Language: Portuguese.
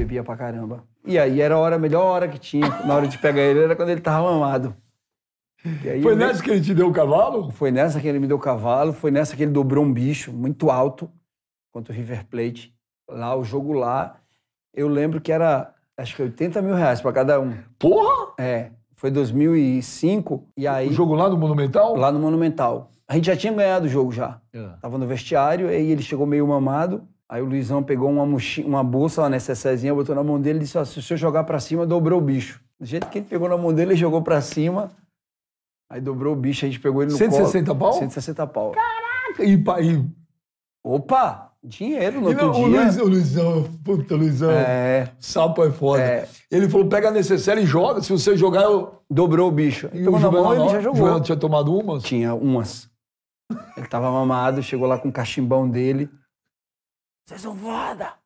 bebia pra caramba. E aí era a hora, a melhor hora que tinha, na hora de pegar ele, era quando ele tava mamado. Foi nessa que ele te deu o cavalo? Foi nessa que ele me deu o cavalo, foi nessa que ele dobrou um bicho muito alto contra o River Plate. Lá, o jogo lá, eu lembro que era acho que 80 mil reais pra cada um. Porra! É. Foi 2005 e aí... O jogo lá no Monumental? Lá no Monumental. A gente já tinha ganhado o jogo já. É. Tava no vestiário, aí ele chegou meio mamado. Aí o Luizão pegou uma, mochila, uma bolsa, uma necessezinha, botou na mão dele e disse: ah, se o senhor jogar para cima, dobrou o bicho. Do jeito que ele pegou na mão dele, ele jogou para cima. Aí dobrou o bicho, a gente pegou ele no 160 colo. pau? 160 pau. Caraca! E, e... Opa! Dinheiro no e outro não, dia. O, Luiz, o Luizão, puta, Luizão. É. Sapo é foda. É. Ele falou, pega a necessária e joga. Se você jogar, eu... Dobrou o bicho. E na mão, ele já jogou. O tinha tomado umas? Tinha umas. Ele tava mamado, chegou lá com o cachimbão dele. Vocês são foda!